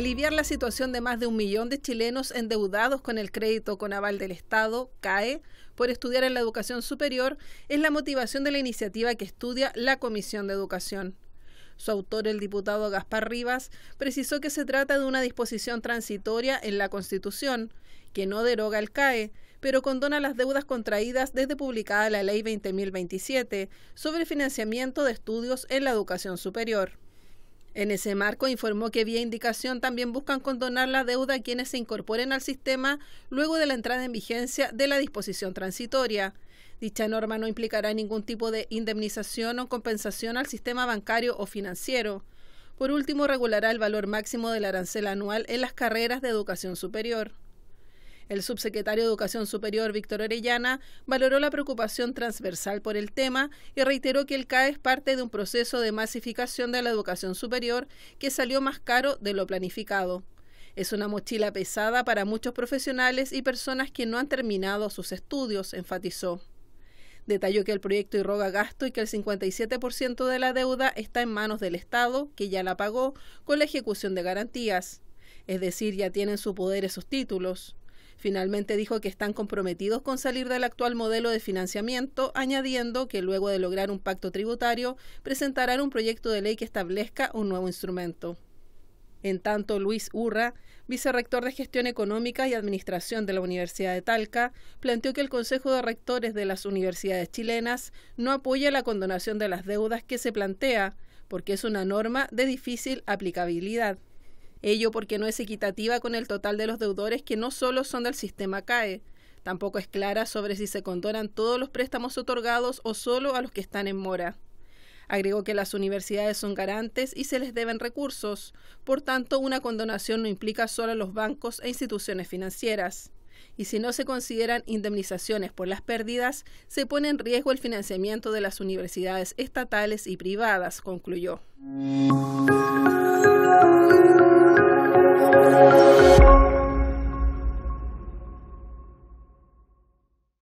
Aliviar la situación de más de un millón de chilenos endeudados con el crédito con aval del Estado, CAE, por estudiar en la educación superior, es la motivación de la iniciativa que estudia la Comisión de Educación. Su autor, el diputado Gaspar Rivas, precisó que se trata de una disposición transitoria en la Constitución, que no deroga el CAE, pero condona las deudas contraídas desde publicada la Ley 20.027 sobre financiamiento de estudios en la educación superior. En ese marco, informó que vía indicación también buscan condonar la deuda a quienes se incorporen al sistema luego de la entrada en vigencia de la disposición transitoria. Dicha norma no implicará ningún tipo de indemnización o compensación al sistema bancario o financiero. Por último, regulará el valor máximo del arancel anual en las carreras de educación superior. El subsecretario de Educación Superior, Víctor Orellana, valoró la preocupación transversal por el tema y reiteró que el CAE es parte de un proceso de masificación de la educación superior que salió más caro de lo planificado. Es una mochila pesada para muchos profesionales y personas que no han terminado sus estudios, enfatizó. Detalló que el proyecto irroga gasto y que el 57% de la deuda está en manos del Estado, que ya la pagó, con la ejecución de garantías. Es decir, ya tienen su poder esos títulos. Finalmente dijo que están comprometidos con salir del actual modelo de financiamiento, añadiendo que luego de lograr un pacto tributario, presentarán un proyecto de ley que establezca un nuevo instrumento. En tanto, Luis Urra, vicerrector de Gestión Económica y Administración de la Universidad de Talca, planteó que el Consejo de Rectores de las Universidades chilenas no apoya la condonación de las deudas que se plantea, porque es una norma de difícil aplicabilidad ello porque no es equitativa con el total de los deudores que no solo son del sistema CAE. Tampoco es clara sobre si se condonan todos los préstamos otorgados o solo a los que están en mora. Agregó que las universidades son garantes y se les deben recursos, por tanto una condonación no implica solo a los bancos e instituciones financieras. Y si no se consideran indemnizaciones por las pérdidas, se pone en riesgo el financiamiento de las universidades estatales y privadas, concluyó.